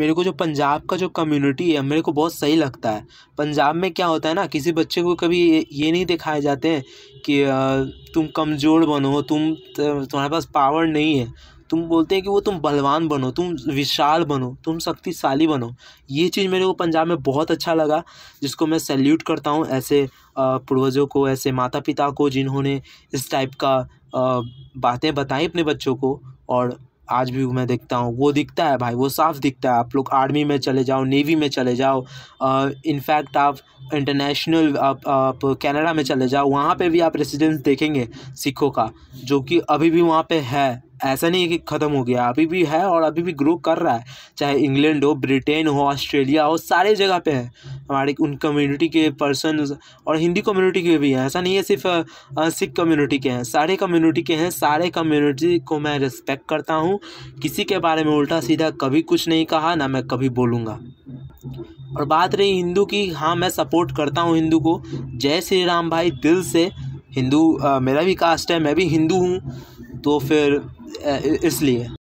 मेरे को जो पंजाब का जो कम्युनिटी है मेरे को बहुत सही लगता है पंजाब में क्या होता है ना किसी बच्चे को कभी ये नहीं दिखाए जाते हैं कि तुम कमज़ोर बनो तुम तुम्हारे पास पावर नहीं है तुम बोलते हैं कि वो तुम बलवान बनो तुम विशाल बनो तुम शक्तिशाली बनो ये चीज़ मेरे को पंजाब में बहुत अच्छा लगा जिसको मैं सैल्यूट करता हूँ ऐसे पूर्वजों को ऐसे माता पिता को जिन्होंने इस टाइप का बातें बताई अपने बच्चों को और आज भी मैं देखता हूँ वो दिखता है भाई वो साफ दिखता है आप लोग आर्मी में चले जाओ नेवी में चले जाओ इनफैक्ट आप इंटरनेशनल आप आप कनाडा में चले जाओ वहाँ पे भी आप रेसिडेंस देखेंगे सिखों का जो कि अभी भी वहाँ पे है ऐसा नहीं है कि ख़त्म हो गया अभी भी है और अभी भी ग्रो कर रहा है चाहे इंग्लैंड हो ब्रिटेन हो ऑस्ट्रेलिया हो सारे जगह पे है हमारे उन कम्युनिटी के पर्सन और हिंदी कम्युनिटी के भी हैं ऐसा नहीं है सिर्फ सिख कम्युनिटी के हैं सारे कम्युनिटी के हैं सारे कम्युनिटी को मैं रिस्पेक्ट करता हूँ किसी के बारे में उल्टा सीधा कभी कुछ नहीं कहा ना मैं कभी बोलूँगा और बात रही हिंदू की हाँ मैं सपोर्ट करता हूँ हिंदू को जय श्री राम भाई दिल से हिंदू मेरा भी कास्ट है मैं भी हिंदू हूँ तो फिर इसलिए